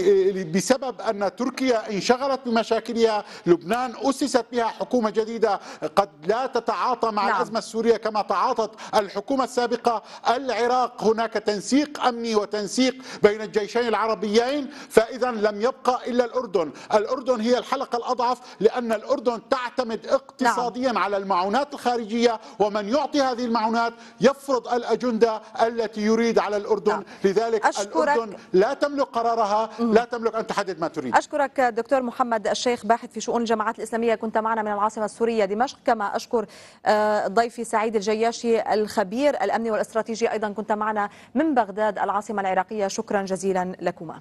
بسبب أن تركيا انشغلت بمشاكلها لبنان أسست بها حكومة جديدة قد لا تتعاطى مع نعم. الأزمة السورية كما تعاطت الحكومة السابقة العراق هناك تنسيق أمني وتنسيق بين الجيشين العربيين فإذا لم يبقى إلا الأردن الأردن هي الحلقة الأضعف لأن الأردن تعتمد نعم. اقتصاديا نعم. على المعونات الخارجية ومن يعطي هذه المعونات يفرض الأجندة التي يريد على الأردن نعم. لذلك أشكرك. الأردن لا تملك قرارها لا تملك أن تحدد ما تريد
أشكرك دكتور محمد الشيخ باحث في شؤون الجماعات الإسلامية كنت معنا من العاصمة السورية دمشق كما أشكر آه، ضيفي سعيد الجياشي الخبير الأمني والاستراتيجي أيضا كنت معنا من بغداد العاصمة العراقية شكرا جزيلا لكما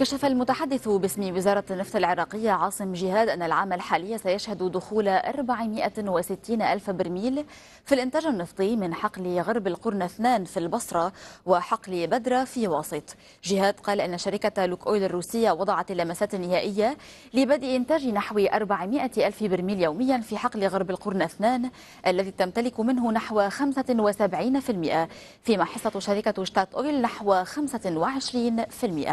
كشف المتحدث باسم وزارة النفط العراقية عاصم جهاد أن العام الحالي سيشهد دخول 460 ألف برميل في الإنتاج النفطي من حقل غرب القرن اثنان في البصرة وحقل بدرة في واسط جهاد قال أن شركة لوك أويل الروسية وضعت اللمسات النهائية لبدء إنتاج نحو 400 ألف برميل يوميا في حقل غرب القرن اثنان الذي تمتلك منه نحو 75% فيما حصة شركة شتات أويل نحو 25%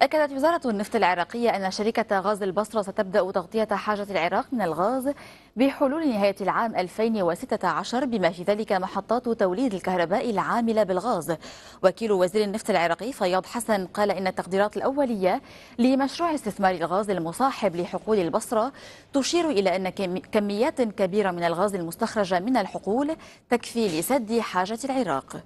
أكدت وزارة النفط العراقية أن شركة غاز البصرة ستبدأ تغطية حاجة العراق من الغاز بحلول نهاية العام 2016 بما في ذلك محطات توليد الكهرباء العاملة بالغاز وكيل وزير النفط العراقي فياض حسن قال إن التقديرات الأولية لمشروع استثمار الغاز المصاحب لحقول البصرة تشير إلى أن كميات كبيرة من الغاز المستخرجة من الحقول تكفي لسد حاجة العراق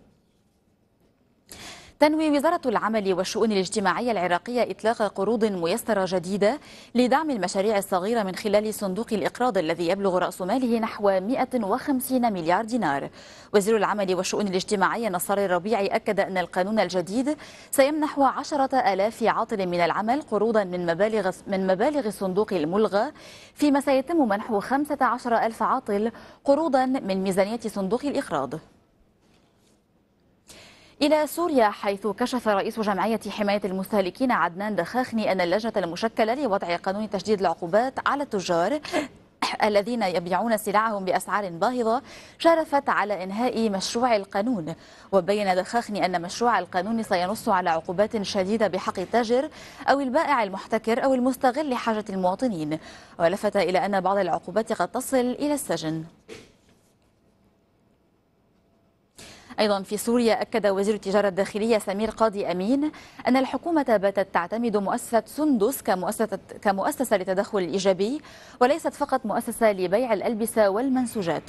تنوي وزارة العمل والشؤون الاجتماعية العراقية إطلاق قروض ميسرة جديدة لدعم المشاريع الصغيرة من خلال صندوق الإقراض الذي يبلغ رأس ماله نحو 150 مليار دينار وزير العمل والشؤون الاجتماعية نصار الربيعي أكد أن القانون الجديد سيمنح عشرة ألاف عاطل من العمل قروضا من مبالغ, من مبالغ الصندوق الملغى فيما سيتم منح 15 ألف عاطل قروضا من ميزانية صندوق الإقراض إلى سوريا حيث كشف رئيس جمعية حماية المستهلكين عدنان دخاخني أن اللجنة المشكلة لوضع قانون تشديد العقوبات على التجار [coughs] الذين يبيعون سلعهم بأسعار باهظة شرفت على إنهاء مشروع القانون وبين دخاخني أن مشروع القانون سينص على عقوبات شديدة بحق التاجر أو البائع المحتكر أو المستغل لحاجة المواطنين ولفت إلى أن بعض العقوبات قد تصل إلى السجن أيضا في سوريا أكد وزير التجارة الداخلية سمير قاضي أمين أن الحكومة باتت تعتمد مؤسسة سندس كمؤسسة, كمؤسسة للتدخل الإيجابي وليست فقط مؤسسة لبيع الألبسة والمنسوجات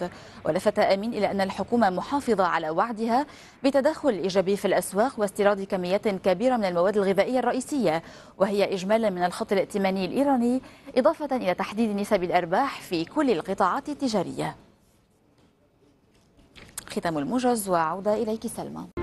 ولفت أمين إلى أن الحكومة محافظة على وعدها بتدخل إيجابي في الأسواق واستيراد كميات كبيرة من المواد الغذائية الرئيسية وهي إجمالا من الخط الائتماني الإيراني إضافة إلى تحديد نسب الأرباح في كل القطاعات التجارية ختام الموجز وعودة إليك سلمى